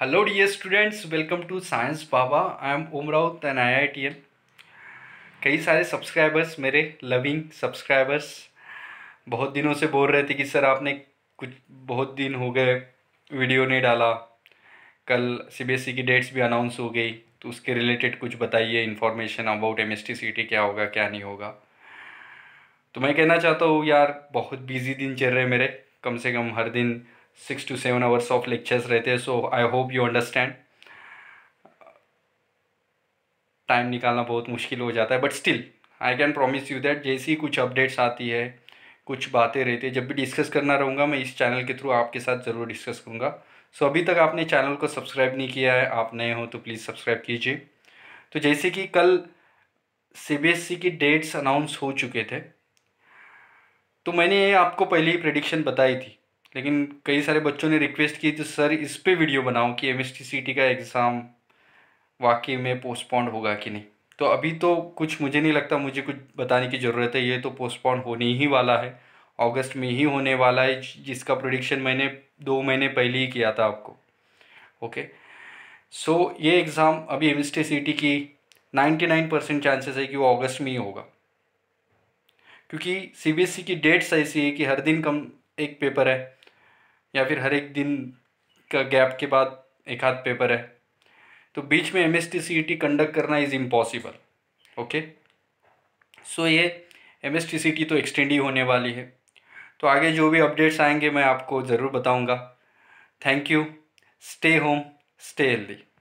hello the students welcome to science Baba I am Om Raut एन आई कई सारे सब्सक्राइबर्स मेरे लविंग सब्सक्राइबर्स बहुत दिनों से बोल रहे थे कि सर आपने कुछ बहुत दिन हो गए वीडियो नहीं डाला कल सीबीएसई e की डेट्स भी अनाउंस हो गई तो उसके रिलेटेड कुछ बताइए इन्फॉर्मेशन अबाउट एम एस क्या होगा क्या नहीं होगा तो मैं कहना चाहता हूँ यार बहुत बिजी दिन चल रहे मेरे कम से कम हर दिन six to seven hours of lectures रहते हैं so I hope you understand time निकालना बहुत मुश्किल हो जाता है but still I can promise you that जैसे ही कुछ अपडेट्स आती है कुछ बातें रहती है जब भी डिस्कस करना रहूँगा मैं इस चैनल के थ्रू आपके साथ ज़रूर डिस्कस करूँगा सो so, अभी तक आपने चैनल को सब्सक्राइब नहीं किया है आप नए हो तो प्लीज़ सब्सक्राइब कीजिए तो जैसे कि कल सीबीएसई e की डेट्स अनाउंस हो चुके थे तो मैंने आपको पहले ही प्रडिक्शन बताई थी लेकिन कई सारे बच्चों ने रिक्वेस्ट की तो सर इस पर वीडियो बनाओ कि एम एस का एग्ज़ाम वाकई में पोस्टपोन्ड होगा कि नहीं तो अभी तो कुछ मुझे नहीं लगता मुझे कुछ बताने की ज़रूरत है ये तो पोस्टपोन्ड होने ही वाला है अगस्त में ही होने वाला है जिसका प्रोडिक्शन मैंने दो महीने पहले ही किया था आपको ओके सो so, ये एग्ज़ाम अभी एम की 99 परसेंट चांसेस है कि वो अगस्त में ही होगा क्योंकि सी e की डेट्स ऐसी है कि हर दिन कम एक पेपर है या फिर हर एक दिन का गैप के बाद एक आध पेपर है तो बीच में M S T C E T conduct करना इज़ इम्पॉसिबल ओके सो ये M S T C T तो एक्सटेंड ही होने वाली है तो आगे जो भी अपडेट्स आएंगे मैं आपको ज़रूर बताऊँगा thank you stay home stay healthy